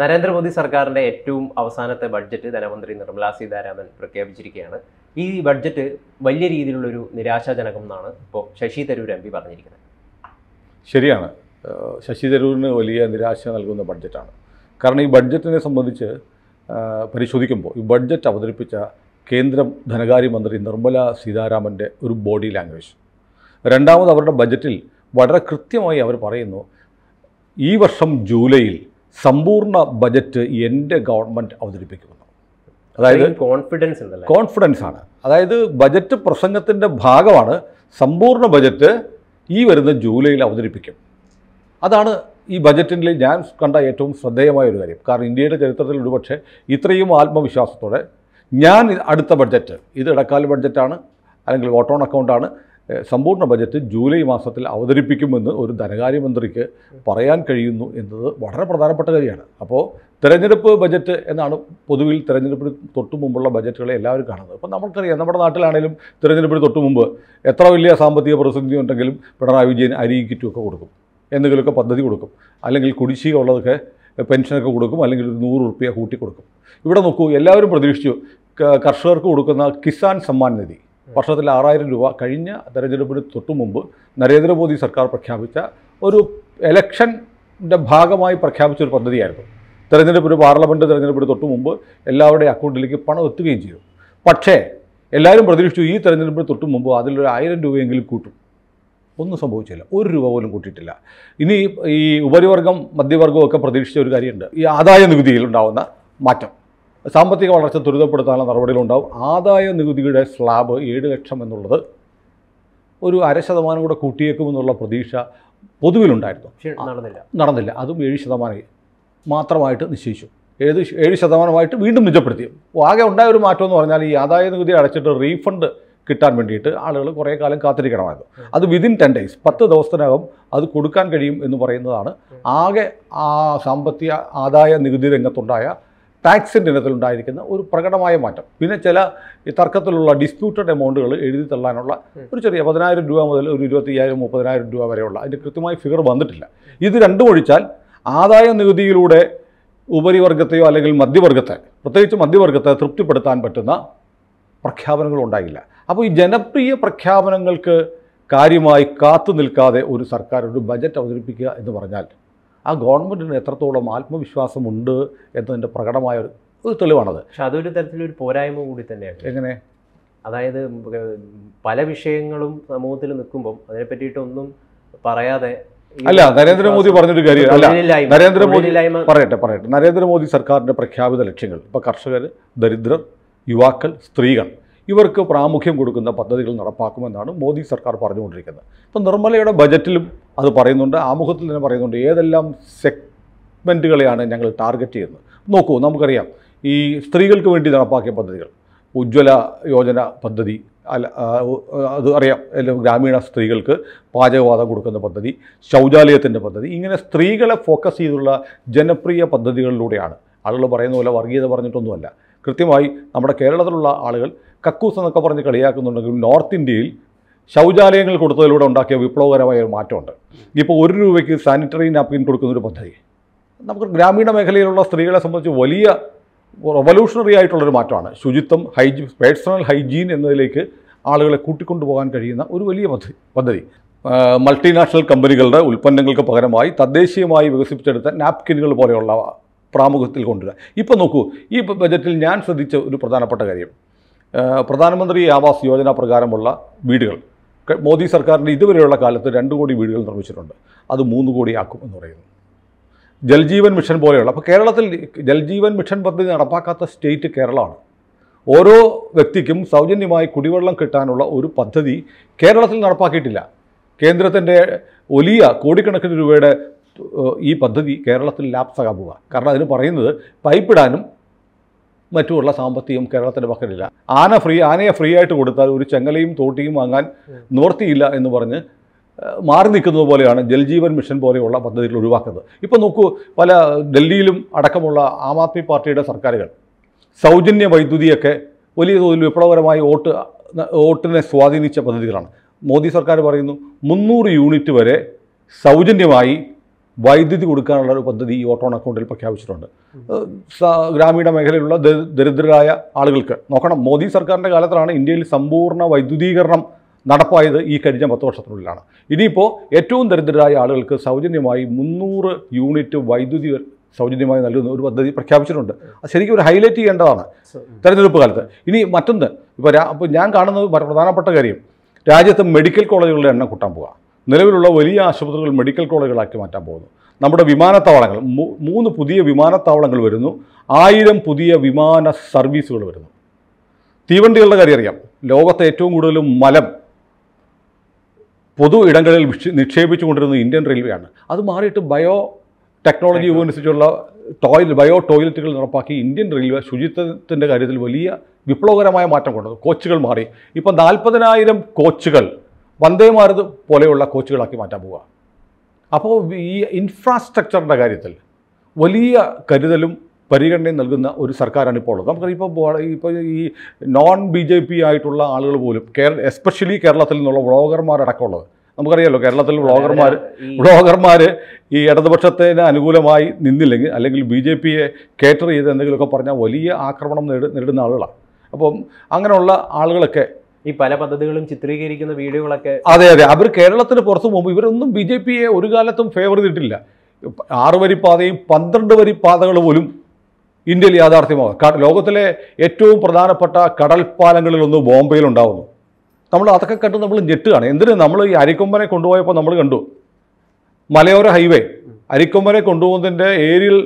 നരേന്ദ്രമോദി സർക്കാരിൻ്റെ ഏറ്റവും അവസാനത്തെ ബഡ്ജറ്റ് ധനമന്ത്രി നിർമ്മലാ സീതാരാമൻ പ്രഖ്യാപിച്ചിരിക്കുകയാണ് ഈ ബഡ്ജറ്റ് വലിയ രീതിയിലുള്ളൊരു നിരാശാജനകം എന്നാണ് ഇപ്പോൾ ശശി തരൂർ എം പി പറഞ്ഞിരിക്കുന്നത് ശരിയാണ് ശശി തരൂരിന് വലിയ നിരാശ നൽകുന്ന ബഡ്ജറ്റാണ് കാരണം ഈ ബഡ്ജറ്റിനെ സംബന്ധിച്ച് പരിശോധിക്കുമ്പോൾ ഈ ബഡ്ജറ്റ് അവതരിപ്പിച്ച കേന്ദ്ര ധനകാര്യമന്ത്രി നിർമ്മല സീതാരാമൻ്റെ ഒരു ബോഡി ലാംഗ്വേജ് രണ്ടാമത് അവരുടെ ബജറ്റിൽ വളരെ കൃത്യമായി അവർ പറയുന്നു ഈ വർഷം ജൂലൈയിൽ സമ്പൂർണ്ണ ബജറ്റ് എൻ്റെ ഗവൺമെൻറ് അവതരിപ്പിക്കുമെന്ന് അതായത് കോൺഫിഡൻസ് കോൺഫിഡൻസ് ആണ് അതായത് ബജറ്റ് പ്രസംഗത്തിൻ്റെ ഭാഗമാണ് സമ്പൂർണ്ണ ബജറ്റ് ഈ വരുന്ന ജൂലൈയിൽ അവതരിപ്പിക്കും അതാണ് ഈ ബജറ്റിൻ്റെ ഞാൻ കണ്ട ഏറ്റവും ശ്രദ്ധേയമായ ഒരു കാര്യം കാരണം ഇന്ത്യയുടെ ചരിത്രത്തിൽ ഒരുപക്ഷെ ഇത്രയും ആത്മവിശ്വാസത്തോടെ ഞാൻ അടുത്ത ബഡ്ജറ്റ് ഇത് ഇടക്കാല ബഡ്ജറ്റാണ് അല്ലെങ്കിൽ വോട്ട് അക്കൗണ്ടാണ് സമ്പൂർണ്ണ ബജറ്റ് ജൂലൈ മാസത്തിൽ അവതരിപ്പിക്കുമെന്ന് ഒരു ധനകാര്യമന്ത്രിക്ക് പറയാൻ കഴിയുന്നു എന്നത് വളരെ പ്രധാനപ്പെട്ട കാര്യമാണ് അപ്പോൾ തിരഞ്ഞെടുപ്പ് ബജറ്റ് എന്നാണ് പൊതുവിൽ തിരഞ്ഞെടുപ്പിന് തൊട്ട് മുമ്പുള്ള ബജറ്റുകളെ എല്ലാവരും കാണുന്നത് അപ്പോൾ നമുക്കറിയാം നമ്മുടെ നാട്ടിലാണെങ്കിലും തിരഞ്ഞെടുപ്പിന് തൊട്ട് മുമ്പ് എത്ര വലിയ സാമ്പത്തിക പ്രതിസന്ധി ഉണ്ടെങ്കിലും പിണറായി വിജയൻ അരി കിറ്റുമൊക്കെ കൊടുക്കും എന്തെങ്കിലുമൊക്കെ പദ്ധതി കൊടുക്കും അല്ലെങ്കിൽ കുടിശ്ശിക ഉള്ളതൊക്കെ പെൻഷനൊക്കെ കൊടുക്കും അല്ലെങ്കിൽ ഒരു നൂറ് റുപ്യ കൂട്ടി കൊടുക്കും ഇവിടെ നോക്കൂ എല്ലാവരും പ്രതീക്ഷിച്ചു കർഷകർക്ക് കൊടുക്കുന്ന കിസാൻ സമ്മാൻ നിധി വർഷത്തിൽ ആറായിരം രൂപ കഴിഞ്ഞ തെരഞ്ഞെടുപ്പിന് തൊട്ടു മുമ്പ് നരേന്ദ്രമോദി സർക്കാർ പ്രഖ്യാപിച്ച ഒരു എലക്ഷൻ്റെ ഭാഗമായി പ്രഖ്യാപിച്ച ഒരു പദ്ധതിയായിരുന്നു തെരഞ്ഞെടുപ്പിന് പാർലമെൻറ്റ് തെരഞ്ഞെടുപ്പിന് തൊട്ടു മുമ്പ് എല്ലാവരുടെയും അക്കൗണ്ടിലേക്ക് പണം എത്തുകയും ചെയ്തു പക്ഷേ എല്ലാവരും പ്രതീക്ഷിച്ചു ഈ തെരഞ്ഞെടുപ്പിന് തൊട്ടു മുമ്പ് അതിലൊരു ആയിരം രൂപയെങ്കിലും കൂട്ടും ഒന്നും സംഭവിച്ചില്ല ഒരു രൂപ പോലും കൂട്ടിയിട്ടില്ല ഇനി ഈ ഉപരിവർഗം മധ്യവർഗമൊക്കെ പ്രതീക്ഷിച്ച ഒരു കാര്യമുണ്ട് ഈ ആദായ നികുതിയിൽ ഉണ്ടാകുന്ന മാറ്റം സാമ്പത്തിക വളർച്ച ത്വരിതപ്പെടുത്താനുള്ള നടപടികളുണ്ടാവും ആദായ നികുതിയുടെ സ്ലാബ് ഏഴ് ലക്ഷം എന്നുള്ളത് ഒരു അര ശതമാനം കൂടെ കൂട്ടിയേക്കുമെന്നുള്ള പ്രതീക്ഷ പൊതുവിലുണ്ടായിരുന്നു നടന്നില്ല നടന്നില്ല അതും ഏഴ് ശതമാനം മാത്രമായിട്ട് നിശ്ചയിച്ചു ഏത് ഏഴ് ശതമാനമായിട്ട് വീണ്ടും നിജപ്പെടുത്തി ആകെ ഉണ്ടായ ഒരു മാറ്റം എന്ന് പറഞ്ഞാൽ ഈ ആദായ നികുതി അടച്ചിട്ട് റീഫണ്ട് കിട്ടാൻ വേണ്ടിയിട്ട് ആളുകൾ കുറേ കാലം കാത്തിരിക്കണമായിരുന്നു അത് വിതിൻ ടെൻ ഡേയ്സ് പത്ത് ദിവസത്തിനകം അത് കൊടുക്കാൻ കഴിയും എന്ന് പറയുന്നതാണ് ആകെ ആ സാമ്പത്തിക ആദായ നികുതി രംഗത്തുണ്ടായ ടാക്സിൻ്റെ ഇനത്തിലുണ്ടായിരിക്കുന്ന ഒരു പ്രകടമായ മാറ്റം പിന്നെ ചില തർക്കത്തിലുള്ള ഡിസ്പ്യൂട്ടഡ് എമൗണ്ടുകൾ എഴുതി തള്ളാനുള്ള ഒരു ചെറിയ പതിനായിരം രൂപ മുതൽ ഒരു അയ്യായിരം മുപ്പതിനായിരം രൂപ വരെയുള്ള അതിൻ്റെ കൃത്യമായ ഫിഗർ വന്നിട്ടില്ല ഇത് രണ്ടും ഒഴിച്ചാൽ ആദായ നികുതിയിലൂടെ ഉപരിവർഗത്തെയോ അല്ലെങ്കിൽ മധ്യവർഗത്തെ പ്രത്യേകിച്ച് മധ്യവർഗത്തെ തൃപ്തിപ്പെടുത്താൻ പറ്റുന്ന പ്രഖ്യാപനങ്ങൾ ഉണ്ടായില്ല അപ്പോൾ ഈ ജനപ്രിയ പ്രഖ്യാപനങ്ങൾക്ക് കാര്യമായി കാത്തു നിൽക്കാതെ ഒരു സർക്കാർ ഒരു ബജറ്റ് അവതരിപ്പിക്കുക എന്ന് പറഞ്ഞാൽ ആ ഗവൺമെൻറ്റിന് എത്രത്തോളം ആത്മവിശ്വാസമുണ്ട് എന്നതിൻ്റെ പ്രകടമായ ഒരു തെളിവാണത് പക്ഷെ അതൊരു തരത്തിലൊരു പോരായ്മ കൂടി തന്നെയാണ് എങ്ങനെ അതായത് പല വിഷയങ്ങളും സമൂഹത്തിൽ നിൽക്കുമ്പം അതിനെ പറ്റിയിട്ടൊന്നും പറയാതെ അല്ല നരേന്ദ്രമോദി പറഞ്ഞൊരു കാര്യം അല്ല നരേന്ദ്രമോദി പറയട്ടെ പറയട്ടെ നരേന്ദ്രമോദി സർക്കാരിൻ്റെ പ്രഖ്യാപിത ലക്ഷ്യങ്ങൾ ഇപ്പോൾ കർഷകർ ദരിദ്രർ യുവാക്കൾ സ്ത്രീകൾ ഇവർക്ക് പ്രാമുഖ്യം കൊടുക്കുന്ന പദ്ധതികൾ നടപ്പാക്കുമെന്നാണ് മോദി സർക്കാർ പറഞ്ഞുകൊണ്ടിരിക്കുന്നത് ഇപ്പം നിർമ്മലയുടെ ബജറ്റിലും അത് പറയുന്നുണ്ട് ആമുഖത്തിൽ തന്നെ പറയുന്നുണ്ട് ഏതെല്ലാം സെഗ്മെൻറ്റുകളെയാണ് ഞങ്ങൾ ടാർഗറ്റ് ചെയ്യുന്നത് നോക്കൂ നമുക്കറിയാം ഈ സ്ത്രീകൾക്ക് വേണ്ടി നടപ്പാക്കിയ പദ്ധതികൾ ഉജ്ജ്വല യോജന പദ്ധതി അല്ല അത് അറിയാം ഗ്രാമീണ സ്ത്രീകൾക്ക് പാചകവാദം കൊടുക്കുന്ന പദ്ധതി ശൗചാലയത്തിൻ്റെ പദ്ധതി ഇങ്ങനെ സ്ത്രീകളെ ഫോക്കസ് ചെയ്തുള്ള ജനപ്രിയ പദ്ധതികളിലൂടെയാണ് ആളുകൾ പറയുന്ന പോലെ വർഗീയത പറഞ്ഞിട്ടൊന്നുമല്ല കൃത്യമായി നമ്മുടെ കേരളത്തിലുള്ള ആളുകൾ കക്കൂസ് എന്നൊക്കെ പറഞ്ഞ് കളിയാക്കുന്നുണ്ടെങ്കിൽ നോർത്ത് ഇന്ത്യയിൽ ശൗചാലയങ്ങൾ കൊടുത്തതിലൂടെ ഉണ്ടാക്കിയ വിപ്ലവകരമായ ഒരു മാറ്റമുണ്ട് ഇപ്പോൾ ഒരു രൂപയ്ക്ക് സാനിറ്ററി നാപ്കിൻ കൊടുക്കുന്നൊരു പദ്ധതി നമുക്ക് ഗ്രാമീണ മേഖലയിലുള്ള സ്ത്രീകളെ സംബന്ധിച്ച് വലിയ റവല്യൂഷണറി ആയിട്ടുള്ളൊരു മാറ്റമാണ് ശുചിത്വം ഹൈജീൻ പേഴ്സണൽ ഹൈജീൻ എന്നതിലേക്ക് ആളുകളെ കൂട്ടിക്കൊണ്ടുപോകാൻ കഴിയുന്ന ഒരു വലിയ പദ്ധതി പദ്ധതി മൾട്ടിനാഷണൽ കമ്പനികളുടെ ഉൽപ്പന്നങ്ങൾക്ക് പകരമായി തദ്ദേശീയമായി വികസിപ്പിച്ചെടുത്ത നാപ്കിനുകൾ പോലെയുള്ള പ്രാമുഖ്യത്തിൽ കൊണ്ടുവരാം ഇപ്പോൾ നോക്കൂ ഈ ബജറ്റിൽ ഞാൻ ശ്രദ്ധിച്ച ഒരു പ്രധാനപ്പെട്ട കാര്യം പ്രധാനമന്ത്രി ആവാസ് യോജന പ്രകാരമുള്ള വീടുകൾ മോദി സർക്കാരിൻ്റെ ഇതുവരെയുള്ള കാലത്ത് രണ്ട് കോടി വീടുകൾ നിർമ്മിച്ചിട്ടുണ്ട് അത് മൂന്ന് കോടിയാക്കും എന്ന് പറയുന്നു ജൽജീവൻ മിഷൻ പോലെയുള്ള അപ്പോൾ കേരളത്തിൽ ജൽജീവൻ മിഷൻ പദ്ധതി നടപ്പാക്കാത്ത സ്റ്റേറ്റ് കേരളമാണ് ഓരോ വ്യക്തിക്കും സൗജന്യമായി കുടിവെള്ളം കിട്ടാനുള്ള ഒരു പദ്ധതി കേരളത്തിൽ നടപ്പാക്കിയിട്ടില്ല കേന്ദ്രത്തിൻ്റെ വലിയ കോടിക്കണക്കിന് രൂപയുടെ ഈ പദ്ധതി കേരളത്തിൽ ലാപ്സാകാവുക കാരണം അതിന് പറയുന്നത് പൈപ്പിടാനും മറ്റുമുള്ള സാമ്പത്തികം കേരളത്തിൻ്റെ പക്കലില്ല ആന ഫ്രീ ആനയെ ഫ്രീ ആയിട്ട് കൊടുത്താൽ ഒരു ചെങ്ങലയും തോട്ടിയും വാങ്ങാൻ നിവർത്തിയില്ല എന്ന് പറഞ്ഞ് മാറി നിൽക്കുന്നത് പോലെയാണ് ജൽജീവൻ മിഷൻ പോലെയുള്ള പദ്ധതികൾ ഒഴിവാക്കുന്നത് ഇപ്പോൾ നോക്കൂ പല ഡൽഹിയിലും അടക്കമുള്ള ആം ആദ്മി പാർട്ടിയുടെ സർക്കാരുകൾ സൗജന്യ വൈദ്യുതിയൊക്കെ വലിയ തോതിൽ വിപ്ലവകരമായി വോട്ട് വോട്ടിനെ സ്വാധീനിച്ച പദ്ധതികളാണ് മോദി സർക്കാർ പറയുന്നു മുന്നൂറ് യൂണിറ്റ് വരെ സൗജന്യമായി വൈദ്യുതി കൊടുക്കാനുള്ള ഒരു പദ്ധതി ഈ ഓട്ടോൺ അക്കൗണ്ടിൽ പ്രഖ്യാപിച്ചിട്ടുണ്ട് ഗ്രാമീണ മേഖലയിലുള്ള ദരിദ്രരായ ആളുകൾക്ക് നോക്കണം മോദി സർക്കാരിൻ്റെ കാലത്താണ് ഇന്ത്യയിൽ സമ്പൂർണ്ണ വൈദ്യുതീകരണം നടപ്പായത് ഈ കഴിഞ്ഞ പത്ത് വർഷത്തിനുള്ളിലാണ് ഇനിയിപ്പോൾ ഏറ്റവും ദരിദ്രരായ ആളുകൾക്ക് സൗജന്യമായി മുന്നൂറ് യൂണിറ്റ് വൈദ്യുതി സൗജന്യമായി നൽകുന്ന ഒരു പദ്ധതി പ്രഖ്യാപിച്ചിട്ടുണ്ട് അത് ശരിക്കും ഒരു ഹൈലൈറ്റ് ചെയ്യേണ്ടതാണ് തെരഞ്ഞെടുപ്പ് കാലത്ത് ഇനി മറ്റൊന്ന് ഇപ്പോൾ ഇപ്പോൾ ഞാൻ കാണുന്നത് പ്രധാനപ്പെട്ട കാര്യം രാജ്യത്ത് മെഡിക്കൽ കോളേജുകളുടെ എണ്ണം കൂട്ടാൻ പോകുക നിലവിലുള്ള വലിയ ആശുപത്രികൾ മെഡിക്കൽ കോളേജുകളാക്കി മാറ്റാൻ പോകുന്നു നമ്മുടെ വിമാനത്താവളങ്ങൾ മൂന്ന് പുതിയ വിമാനത്താവളങ്ങൾ വരുന്നു ആയിരം പുതിയ വിമാന സർവീസുകൾ വരുന്നു തീവണ്ടികളുടെ കാര്യം അറിയാം ലോകത്തെ ഏറ്റവും കൂടുതൽ മലം പൊതു ഇടങ്ങളിൽ നിക്ഷേപിച്ചുകൊണ്ടിരുന്നത് ഇന്ത്യൻ റെയിൽവേ ആണ് അത് മാറിയിട്ട് ബയോ ടെക്നോളജി ഉപയോഗിച്ചുള്ള ടോയ്ലറ്റ് ബയോ ടോയ്ലറ്റുകൾ നടപ്പാക്കി ഇന്ത്യൻ റെയിൽവേ ശുചിത്വത്തിൻ്റെ കാര്യത്തിൽ വലിയ വിപ്ലവകരമായ മാറ്റം കൊണ്ടുവന്നു കോച്ചുകൾ മാറി ഇപ്പോൾ നാൽപ്പതിനായിരം കോച്ചുകൾ വന്ദേ പോലെയുള്ള കോച്ചുകളാക്കി മാറ്റാൻ പോവുക അപ്പോൾ ഈ ഇൻഫ്രാസ്ട്രക്ചറിൻ്റെ കാര്യത്തിൽ വലിയ കരുതലും പരിഗണനയും നൽകുന്ന ഒരു സർക്കാരാണ് ഇപ്പോൾ ഉള്ളത് നമുക്കിപ്പോൾ ഇപ്പോൾ ഈ നോൺ ബി ജെ പി ആയിട്ടുള്ള ആളുകൾ പോലും കേരള എസ്പെഷ്യലി കേരളത്തിൽ നിന്നുള്ള വ്ളോഗർമാരടക്കമുള്ളത് നമുക്കറിയാമല്ലോ കേരളത്തിൽ വ്ളോഗർമാർ വ്ളോഗർമാർ ഈ ഇടതുപക്ഷത്തിന് അനുകൂലമായി നിന്നില്ലെങ്കിൽ അല്ലെങ്കിൽ ബി ജെ പിയെ കേറ്റർ ചെയ്ത് എന്തെങ്കിലുമൊക്കെ പറഞ്ഞാൽ വലിയ ആക്രമണം നേരിടുന്ന ആളുകളാണ് അപ്പം അങ്ങനെയുള്ള ആളുകളൊക്കെ ഈ പല പദ്ധതികളും ചിത്രീകരിക്കുന്ന വീഡിയോകളൊക്കെ അതെ അതെ അവർ കേരളത്തിന് പുറത്തു പോകുമ്പോൾ ഇവരൊന്നും ബി ജെ പിയെ ഒരു കാലത്തും ഫേവർ ചെയ്തിട്ടില്ല ആറ് വരി പാതയും പന്ത്രണ്ട് വരി പാതകൾ പോലും ഇന്ത്യയിൽ യാഥാർത്ഥ്യമാകും ലോകത്തിലെ ഏറ്റവും പ്രധാനപ്പെട്ട കടൽപ്പാലങ്ങളിലൊന്ന് ബോംബെയിൽ ഉണ്ടാവുന്നു നമ്മൾ അതൊക്കെ കണ്ട് നമ്മൾ ഞെട്ടുകയാണ് എന്തിന് നമ്മൾ ഈ അരിക്കൊമ്പനെ കൊണ്ടുപോയപ്പോൾ നമ്മൾ കണ്ടു മലയോര ഹൈവേ അരിക്കൊമ്പനെ കൊണ്ടുപോകുന്നതിൻ്റെ ഏരിയൽ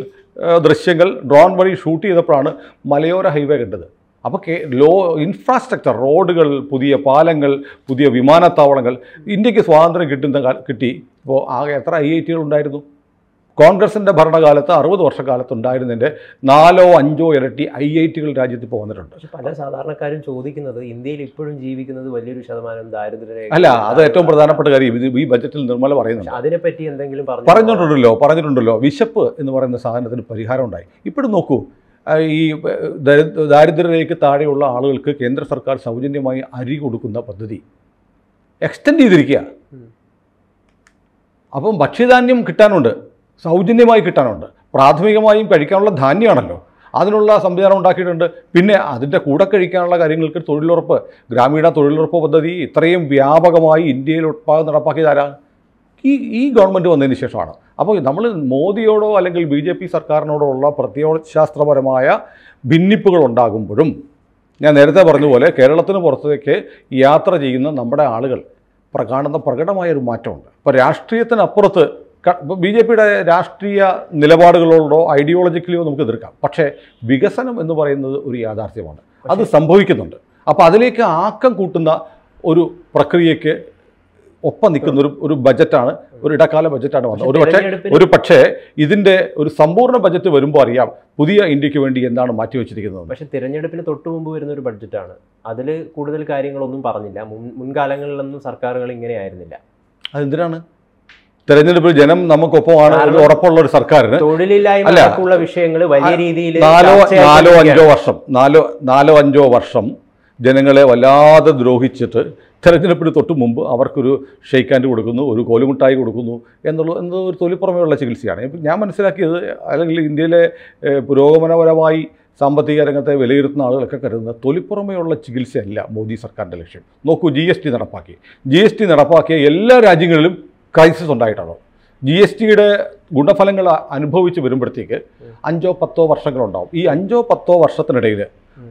ദൃശ്യങ്ങൾ ഡ്രോൺ വഴി ഷൂട്ട് ചെയ്തപ്പോഴാണ് മലയോര ഹൈവേ കണ്ടത് അപ്പോൾ ലോ ഇൻഫ്രാസ്ട്രക്ചർ റോഡുകൾ പുതിയ പാലങ്ങൾ പുതിയ വിമാനത്താവളങ്ങൾ ഇന്ത്യക്ക് സ്വാതന്ത്ര്യം കിട്ടുന്ന കിട്ടി ഇപ്പോൾ ആകെ എത്ര ഐ ഐ ടികൾ ഉണ്ടായിരുന്നു കോൺഗ്രസിൻ്റെ ഭരണകാലത്ത് അറുപത് വർഷക്കാലത്ത് ഉണ്ടായിരുന്നതിൻ്റെ നാലോ അഞ്ചോ ഇരട്ടി ഐ ഐ ടികൾ രാജ്യത്ത് ഇപ്പോൾ വന്നിട്ടുണ്ട് പല സാധാരണക്കാരും ചോദിക്കുന്നത് ഇന്ത്യയിൽ ഇപ്പോഴും ജീവിക്കുന്നത് വലിയൊരു ശതമാനം ദാരിദ്ര്യ അല്ല അത് ഏറ്റവും പ്രധാനപ്പെട്ട കാര്യം ഇത് ഈ ബജറ്റിൽ നിർമ്മല പറയുന്നുണ്ട് അതിനെപ്പറ്റി എന്തെങ്കിലും പറഞ്ഞിട്ടുണ്ടല്ലോ പറഞ്ഞിട്ടുണ്ടല്ലോ വിശപ്പ് എന്ന് പറയുന്ന സാധനത്തിന് പരിഹാരം ഉണ്ടായി ഇപ്പോഴും നോക്കൂ ഈ ദാരിദ്ര്യരേഖ താഴെയുള്ള ആളുകൾക്ക് കേന്ദ്ര സർക്കാർ സൗജന്യമായി അരി കൊടുക്കുന്ന പദ്ധതി എക്സ്റ്റെൻഡ് ചെയ്തിരിക്കുക അപ്പം ഭക്ഷ്യധാന്യം കിട്ടാനുണ്ട് സൗജന്യമായി കിട്ടാനുണ്ട് പ്രാഥമികമായും കഴിക്കാനുള്ള ധാന്യമാണല്ലോ അതിനുള്ള സംവിധാനം ഉണ്ടാക്കിയിട്ടുണ്ട് പിന്നെ അതിൻ്റെ കൂടെ കഴിക്കാനുള്ള കാര്യങ്ങൾക്ക് തൊഴിലുറപ്പ് ഗ്രാമീണ തൊഴിലുറപ്പ് പദ്ധതി ഇത്രയും വ്യാപകമായി ഇന്ത്യയിൽ ഉത്പാദനം നടപ്പാക്കിയത് ഈ ഈ ഗവൺമെൻറ് വന്നതിന് ശേഷമാണ് അപ്പോൾ നമ്മൾ മോദിയോടോ അല്ലെങ്കിൽ ബി ജെ പി സർക്കാരിനോടോ ഉള്ള പ്രത്യയശാസ്ത്രപരമായ ഭിന്നിപ്പുകൾ ഉണ്ടാകുമ്പോഴും ഞാൻ നേരത്തെ പറഞ്ഞ പോലെ കേരളത്തിന് പുറത്തേക്ക് യാത്ര ചെയ്യുന്ന നമ്മുടെ ആളുകൾ കാണുന്ന പ്രകടമായൊരു മാറ്റമുണ്ട് ഇപ്പോൾ രാഷ്ട്രീയത്തിനപ്പുറത്ത് ബി ജെ പിയുടെ രാഷ്ട്രീയ നിലപാടുകളോടോ ഐഡിയോളജിക്കലിയോ നമുക്ക് എതിർക്കാം പക്ഷേ വികസനം എന്ന് പറയുന്നത് ഒരു യാഥാർത്ഥ്യമാണ് അത് സംഭവിക്കുന്നുണ്ട് അപ്പോൾ അതിലേക്ക് ആക്കം കൂട്ടുന്ന ഒരു പ്രക്രിയയ്ക്ക് ഒപ്പം നിൽക്കുന്ന ഒരു ഒരു ബജറ്റാണ് ഒരു ഇടക്കാല ബജറ്റാണ് വന്നത് ഒരു പക്ഷേ ഒരു പക്ഷേ ഇതിൻ്റെ ഒരു സമ്പൂർണ്ണ ബജറ്റ് വരുമ്പോൾ അറിയാം പുതിയ ഇന്ത്യക്ക് വേണ്ടി എന്താണ് മാറ്റി വെച്ചിരിക്കുന്നത് പക്ഷേ തിരഞ്ഞെടുപ്പിന് തൊട്ട് മുമ്പ് വരുന്ന ഒരു ബഡ്ജറ്റാണ് അതിൽ കൂടുതൽ കാര്യങ്ങളൊന്നും പറഞ്ഞില്ല മുൻ മുൻകാലങ്ങളിലൊന്നും സർക്കാരുകൾ ഇങ്ങനെയായിരുന്നില്ല അതെന്തിനാണ് തെരഞ്ഞെടുപ്പിൽ ജനം നമുക്കൊപ്പമാണ് ഉറപ്പുള്ള ഒരു സർക്കാരിന് തൊഴിലില്ലായ്മ വിഷയങ്ങൾ വലിയ രീതിയിൽ നാലോ നാലോ അഞ്ചോ വർഷം നാലോ നാലോ അഞ്ചോ വർഷം ജനങ്ങളെ വല്ലാതെ ദ്രോഹിച്ചിട്ട് തെരഞ്ഞെടുപ്പിന് തൊട്ട് മുമ്പ് അവർക്കൊരു ഷെയ്ക്ക് കൊടുക്കുന്നു ഒരു കോലുമുട്ടായി കൊടുക്കുന്നു എന്നുള്ളത് എന്നത് ഒരു തൊലിപ്പുറമേയുള്ള ചികിത്സയാണ് ഇപ്പം ഞാൻ മനസ്സിലാക്കിയത് അല്ലെങ്കിൽ ഇന്ത്യയിലെ പുരോഗമനപരമായി സാമ്പത്തിക രംഗത്തെ വിലയിരുത്തുന്ന ആളുകളൊക്കെ കരുതുന്ന തൊലിപ്പുറമെയുള്ള ചികിത്സയല്ല മോദി സർക്കാരിൻ്റെ ലക്ഷ്യം നോക്കൂ ജി എസ് ടി നടപ്പാക്കി ജി എസ് ടി നടപ്പാക്കിയ എല്ലാ രാജ്യങ്ങളിലും ക്രൈസിസ് ഉണ്ടായിട്ടാണോ ജി എസ് ടിയുടെ ഗുണഫലങ്ങൾ അനുഭവിച്ച് വരുമ്പോഴത്തേക്ക് അഞ്ചോ പത്തോ വർഷങ്ങളുണ്ടാവും ഈ അഞ്ചോ പത്തോ വർഷത്തിനിടയിൽ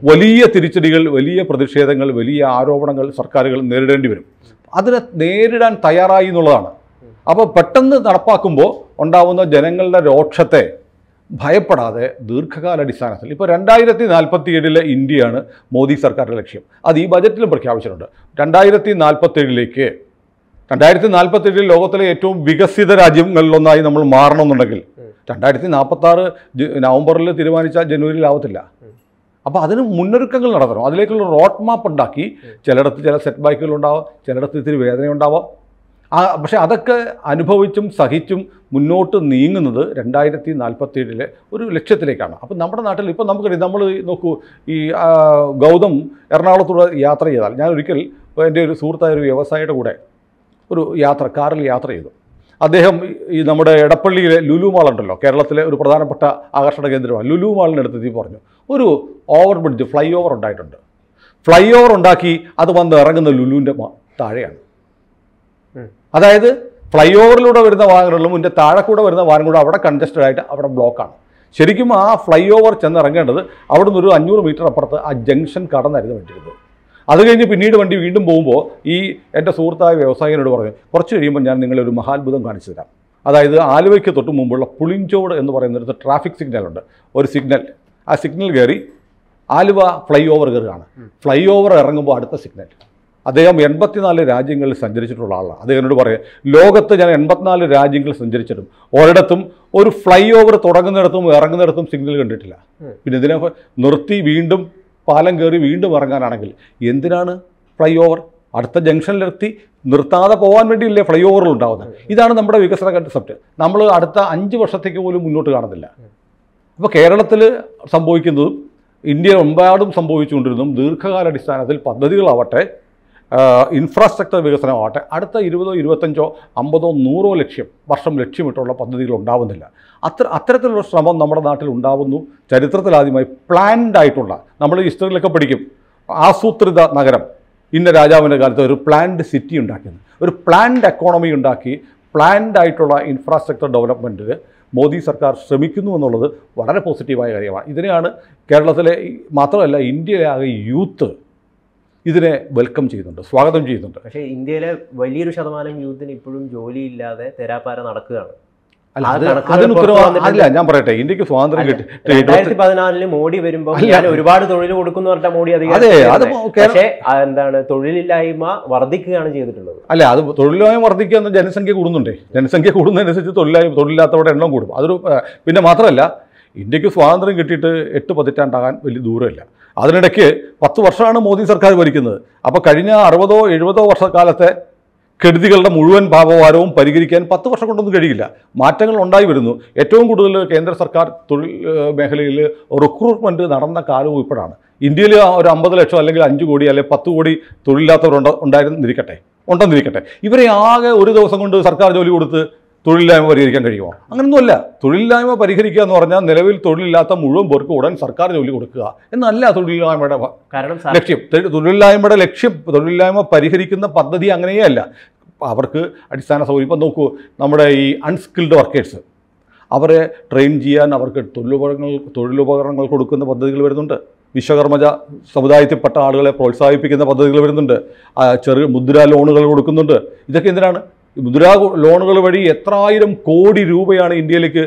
വലിയ തിരിച്ചടികൾ വലിയ പ്രതിഷേധങ്ങൾ വലിയ ആരോപണങ്ങൾ സർക്കാരുകൾ നേരിടേണ്ടി വരും അതിനെ നേരിടാൻ തയ്യാറായി എന്നുള്ളതാണ് അപ്പോൾ പെട്ടെന്ന് നടപ്പാക്കുമ്പോൾ ഉണ്ടാവുന്ന ജനങ്ങളുടെ രോക്ഷത്തെ ഭയപ്പെടാതെ ദീർഘകാലാടിസ്ഥാനത്തിൽ ഇപ്പോൾ രണ്ടായിരത്തി നാൽപ്പത്തി ഏഴിലെ ഇന്ത്യയാണ് മോദി സർക്കാരിൻ്റെ ലക്ഷ്യം അത് ഈ ബജറ്റിലും പ്രഖ്യാപിച്ചിട്ടുണ്ട് രണ്ടായിരത്തി നാൽപ്പത്തേഴിലേക്ക് രണ്ടായിരത്തി നാൽപ്പത്തേഴിൽ ലോകത്തിലെ ഏറ്റവും വികസിത രാജ്യങ്ങളിലൊന്നായി നമ്മൾ മാറണമെന്നുണ്ടെങ്കിൽ രണ്ടായിരത്തി നാൽപ്പത്താറ് നവംബറിൽ തീരുമാനിച്ചാൽ ജനുവരിയിലാവത്തില്ല അപ്പോൾ അതിന് മുന്നൊരുക്കങ്ങൾ നടത്തണം അതിലേക്കുള്ള റോഡ് മാപ്പ് ഉണ്ടാക്കി ചിലയിടത്ത് ചില സെറ്റ് ബാക്കുകൾ ഉണ്ടാവാം ചിലയിടത്ത് ഇത്തിരി വേദന ഉണ്ടാവാം ആ പക്ഷെ അതൊക്കെ അനുഭവിച്ചും സഹിച്ചും മുന്നോട്ട് നീങ്ങുന്നത് രണ്ടായിരത്തി ഏഴിലെ ഒരു ലക്ഷ്യത്തിലേക്കാണ് അപ്പം നമ്മുടെ നാട്ടിൽ ഇപ്പോൾ നമുക്ക് നമ്മൾ നോക്കൂ ഈ ഗൗതം എറണാകുളത്തൂടെ യാത്ര ചെയ്താൽ ഞാൻ ഒരിക്കൽ എൻ്റെ ഒരു സുഹൃത്തായ ഒരു വ്യവസായിയുടെ കൂടെ ഒരു യാത്ര കാറിൽ യാത്ര ചെയ്തു അദ്ദേഹം ഈ നമ്മുടെ എടപ്പള്ളിയിലെ ലുലു ഉണ്ടല്ലോ കേരളത്തിലെ ഒരു പ്രധാനപ്പെട്ട ആകർഷണ കേന്ദ്രമാണ് ലുലു ഇത് പറഞ്ഞു ഒരു ഓവർ ബ്രിഡ്ജ് ഫ്ലൈ ഓവർ ഉണ്ടായിട്ടുണ്ട് ഫ്ലൈ ഓവർ ഉണ്ടാക്കി അത് വന്ന് ഇറങ്ങുന്ന ലുലുവിൻ്റെ താഴെയാണ് അതായത് ഫ്ലൈ ഓവറിലൂടെ വരുന്ന വാഹനങ്ങളിലും ഇതിൻ്റെ താഴെ കൂടെ വരുന്ന വാഹനങ്ങളും അവിടെ കൺജസ്റ്റഡ് ആയിട്ട് അവിടെ ബ്ലോക്കാണ് ശരിക്കും ആ ഫ്ലൈ ഓവർ ചെന്ന് ഇറങ്ങേണ്ടത് അവിടെ ഒരു അഞ്ഞൂറ് മീറ്റർ അപ്പുറത്ത് ആ ജംഗ്ഷൻ കടന്നായിരുന്നു വേണ്ടിയിരുന്നത് അത് കഴിഞ്ഞ് പിന്നീട് വണ്ടി വീണ്ടും പോകുമ്പോൾ ഈ എൻ്റെ സുഹൃത്തായ വ്യവസായികനോട് പറഞ്ഞു കുറച്ച് കഴിയുമ്പോൾ ഞാൻ നിങ്ങളെ ഒരു മഹാത്ഭുതം കാണിച്ചു തരാം അതായത് ആലുവയ്ക്ക് തൊട്ട് മുമ്പുള്ള പുളിഞ്ചോട് എന്ന് പറയുന്നൊരു ട്രാഫിക് സിഗ്നലുണ്ട് ഒരു സിഗ്നൽ ആ സിഗ്നൽ കയറി ആലുവ ഫ്ലൈ ഓവർ കയറുകയാണ് ഫ്ലൈ ഓവർ ഇറങ്ങുമ്പോൾ അടുത്ത സിഗ്നൽ അദ്ദേഹം എൺപത്തിനാല് രാജ്യങ്ങളിൽ സഞ്ചരിച്ചിട്ടുള്ള ആളാണ് അദ്ദേഹം എന്നോട് പറയാം ലോകത്ത് ഞാൻ എൺപത്തിനാല് രാജ്യങ്ങൾ സഞ്ചരിച്ചിടും ഒരിടത്തും ഒരു ഫ്ലൈ ഓവർ തുടങ്ങുന്നിടത്തും ഇറങ്ങുന്നിടത്തും സിഗ്നൽ കണ്ടിട്ടില്ല പിന്നെ ഇതിനെ നിർത്തി വീണ്ടും പാലം കയറി വീണ്ടും ഇറങ്ങാനാണെങ്കിൽ എന്തിനാണ് ഫ്ലൈ ഓവർ അടുത്ത ജംഗ്ഷനിലെത്തി നിർത്താതെ പോകാൻ വേണ്ടിയില്ലേ ഫ്ലൈ ഓവറിൽ ഉണ്ടാകുന്നത് ഇതാണ് നമ്മുടെ വികസന കൺസെപ്റ്റ് നമ്മൾ അടുത്ത അഞ്ച് വർഷത്തേക്ക് പോലും മുന്നോട്ട് കാണുന്നില്ല അപ്പോൾ കേരളത്തിൽ സംഭവിക്കുന്നതും ഇന്ത്യ എമ്പാടും സംഭവിച്ചുകൊണ്ടിരുന്നതും ദീർഘകാലാടിസ്ഥാനത്തിൽ പദ്ധതികളാവട്ടെ ഇൻഫ്രാസ്ട്രക്ചർ വികസനമാവട്ടെ അടുത്ത ഇരുപതോ ഇരുപത്തഞ്ചോ അമ്പതോ നൂറോ ലക്ഷ്യം വർഷം ലക്ഷ്യമിട്ടുള്ള പദ്ധതികൾ ഉണ്ടാവുന്നില്ല അത്ര അത്തരത്തിലുള്ള ശ്രമം നമ്മുടെ നാട്ടിൽ ഉണ്ടാവുന്നു ചരിത്രത്തിലാദ്യമായി പ്ലാൻഡ് ആയിട്ടുള്ള നമ്മൾ ഹിസ്റ്ററിയിലൊക്കെ പഠിക്കും ആസൂത്രിത നഗരം ഇന്ന രാജാവിൻ്റെ കാലത്ത് ഒരു പ്ലാൻഡ് സിറ്റി ഉണ്ടാക്കിയത് ഒരു പ്ലാൻഡ് എക്കോണമി ഉണ്ടാക്കി പ്ലാൻഡ് ആയിട്ടുള്ള ഇൻഫ്രാസ്ട്രക്ചർ ഡെവലപ്മെൻറ്റിൽ മോദി സർക്കാർ ശ്രമിക്കുന്നു എന്നുള്ളത് വളരെ പോസിറ്റീവായ കാര്യമാണ് ഇതിനെയാണ് കേരളത്തിലെ മാത്രമല്ല ഇന്ത്യയിലെ ആകെ യൂത്ത് ഇതിനെ വെൽക്കം ചെയ്യുന്നുണ്ട് സ്വാഗതം ചെയ്യുന്നുണ്ട് പക്ഷേ ഇന്ത്യയിലെ വലിയൊരു ശതമാനം യൂത്തിന് ഇപ്പോഴും ജോലിയില്ലാതെ തെരാപ്പാര നടക്കുകയാണ് അതിന് അല്ല ഞാൻ പറയട്ടെ ഇന്ത്യക്ക് സ്വാതന്ത്ര്യം കിട്ടി രണ്ടായിരത്തി പതിനാലില് മോഡി വരുമ്പോൾ ഞാൻ ഒരുപാട് തൊഴിൽ കൊടുക്കുന്നു പറഞ്ഞ മോഡി അധികം പക്ഷേ എന്താണ് തൊഴിലില്ലായ്മ വർദ്ധിക്കുകയാണ് ചെയ്തിട്ടുള്ളത് അല്ല അത് തൊഴിലില്ലായ്മ വർദ്ധിക്കുക ജനസംഖ്യ കൂടുന്നുണ്ടേ ജനസംഖ്യ കൂടുന്നതനുസരിച്ച് തൊഴിലില്ലായ്മ തൊഴിലില്ലാത്തവരുടെ എണ്ണം കൂടും അതൊരു പിന്നെ മാത്രമല്ല ഇന്ത്യക്ക് സ്വാതന്ത്ര്യം കിട്ടിയിട്ട് എട്ട് പതിറ്റാണ്ടാകാൻ വലിയ ദൂരമില്ല അതിനിടയ്ക്ക് പത്ത് വർഷമാണ് മോദി സർക്കാർ ഭരിക്കുന്നത് അപ്പോൾ കഴിഞ്ഞ അറുപതോ എഴുപതോ വർഷക്കാലത്തെ കെടുതികളുടെ മുഴുവൻ ഭാവവാരവും പരിഹരിക്കാൻ പത്ത് വർഷം കൊണ്ടൊന്നും കഴിയില്ല മാറ്റങ്ങൾ ഉണ്ടായി വരുന്നു ഏറ്റവും കൂടുതൽ കേന്ദ്ര സർക്കാർ തൊഴിൽ മേഖലയിൽ റിക്രൂട്ട്മെൻറ്റ് നടന്ന കാലവും ഇപ്പോഴാണ് ഇന്ത്യയിൽ ഒരു അമ്പത് ലക്ഷം അല്ലെങ്കിൽ അഞ്ച് കോടി അല്ലെങ്കിൽ പത്ത് കോടി തൊഴിലില്ലാത്തവരുണ്ട് ഉണ്ടായിരുന്നിരിക്കട്ടെ ഉണ്ടെന്നിരിക്കട്ടെ ഇവരെ ആകെ ഒരു ദിവസം കൊണ്ട് സർക്കാർ ജോലി കൊടുത്ത് തൊഴിലില്ലായ്മ പരിഹരിക്കാൻ കഴിയുമോ അങ്ങനൊന്നുമല്ല തൊഴിലില്ലായ്മ പരിഹരിക്കുക എന്ന് പറഞ്ഞാൽ നിലവിൽ തൊഴിലില്ലാത്ത മുഴുവൻ പേർക്ക് ഉടൻ സർക്കാർ ജോലി കൊടുക്കുക എന്നല്ല തൊഴിലില്ലായ്മയുടെ കാരണം ലക്ഷ്യം തൊഴിലില്ലായ്മയുടെ ലക്ഷ്യം തൊഴിലില്ലായ്മ പരിഹരിക്കുന്ന പദ്ധതി അങ്ങനെയേ അല്ല അവർക്ക് അടിസ്ഥാന സൗകര്യം ഇപ്പം നോക്കൂ നമ്മുടെ ഈ അൺസ്കിൽഡ് വർക്കേഴ്സ് അവരെ ട്രെയിൻ ചെയ്യാൻ അവർക്ക് തൊഴിലുപകരണങ്ങൾ തൊഴിലുപകരണങ്ങൾ കൊടുക്കുന്ന പദ്ധതികൾ വരുന്നുണ്ട് വിശ്വകർമ്മജ സമുദായത്തിൽപ്പെട്ട ആളുകളെ പ്രോത്സാഹിപ്പിക്കുന്ന പദ്ധതികൾ വരുന്നുണ്ട് ചെറിയ മുദ്ര ലോണുകൾ കൊടുക്കുന്നുണ്ട് ഇതൊക്കെ എന്തിനാണ് മുദ്രാ ലോണുകൾ വഴി എത്രായിരം കോടി രൂപയാണ് ഇന്ത്യയിലേക്ക്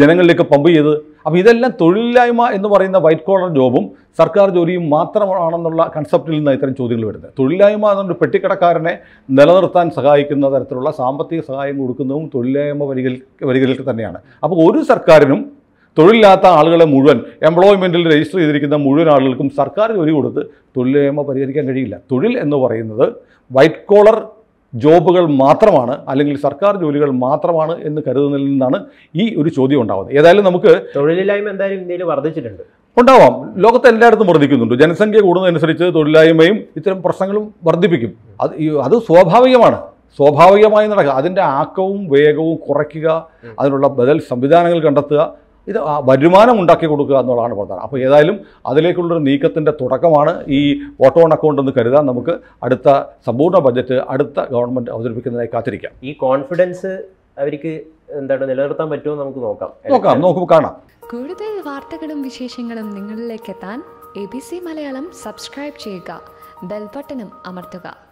ജനങ്ങളിലേക്ക് പമ്പ് ചെയ്തത് അപ്പോൾ ഇതെല്ലാം തൊഴിലില്ലായ്മ എന്ന് പറയുന്ന വൈറ്റ് കോളർ ജോബും സർക്കാർ ജോലിയും മാത്രമാണെന്നുള്ള കൺസെപ്റ്റിൽ നിന്ന് ഇത്തരം ചോദ്യങ്ങൾ വരുന്നത് തൊഴിലില്ലായ്മ എന്നുള്ള പെട്ടിക്കടക്കാരനെ നിലനിർത്താൻ സഹായിക്കുന്ന തരത്തിലുള്ള സാമ്പത്തിക സഹായം കൊടുക്കുന്നതും തൊഴിലില്ലായ്മ വരികൾ വരികൾക്ക് തന്നെയാണ് അപ്പോൾ ഒരു സർക്കാരിനും തൊഴിലില്ലാത്ത ആളുകളെ മുഴുവൻ എംപ്ലോയ്മെൻറ്റിൽ രജിസ്റ്റർ ചെയ്തിരിക്കുന്ന മുഴുവൻ ആളുകൾക്കും സർക്കാർ ജോലി കൊടുത്ത് തൊഴിലില്ലായ്മ പരിഹരിക്കാൻ കഴിയില്ല തൊഴിൽ എന്ന് പറയുന്നത് വൈറ്റ് കോളർ ജോബുകൾ മാത്രമാണ് അല്ലെങ്കിൽ സർക്കാർ ജോലികൾ മാത്രമാണ് എന്ന് കരുതുന്നതിൽ നിന്നാണ് ഈ ഒരു ചോദ്യം ഉണ്ടാവുന്നത് ഏതായാലും നമുക്ക് തൊഴിലില്ലായ്മ എന്തായാലും ഇന്ത്യയിൽ വർദ്ധിച്ചിട്ടുണ്ട് ഉണ്ടാവാം ലോകത്ത് എല്ലായിടത്തും വർദ്ധിക്കുന്നുണ്ട് ജനസംഖ്യ കൂടുന്നതനുസരിച്ച് തൊഴിലില്ലായ്മയും ഇത്തരം പ്രശ്നങ്ങളും വർദ്ധിപ്പിക്കും അത് അത് സ്വാഭാവികമാണ് സ്വാഭാവികമായി നടക്കുക അതിൻ്റെ ആക്കവും വേഗവും കുറയ്ക്കുക അതിനുള്ള ബദൽ സംവിധാനങ്ങൾ കണ്ടെത്തുക ഇത് ആ വരുമാനം ഉണ്ടാക്കി കൊടുക്കുക എന്നുള്ളതാണ് പ്രധാനം അപ്പോൾ ഏതായാലും അതിലേക്കുള്ളൊരു നീക്കത്തിൻ്റെ തുടക്കമാണ് ഈ ഓട്ടോ ഓൺ അക്കൗണ്ട് എന്ന് കരുതാൻ നമുക്ക് അടുത്ത സമ്പൂർണ്ണ ബജറ്റ് അടുത്ത ഗവൺമെൻറ് അവതരിപ്പിക്കുന്നതായി കാത്തിരിക്കാം ഈ കോൺഫിഡൻസ് അവർക്ക് എന്താണ് നിലനിർത്താൻ പറ്റുമോ നമുക്ക് നോക്കാം നോക്കാം നോക്കുമ്പോൾ കാണാം കൂടുതൽ വാർത്തകളും വിശേഷങ്ങളും നിങ്ങളിലേക്ക് എത്താൻ A B C Malayalam subscribe ചെയ്യുക ബെൽബട്ടനും അമർത്തുക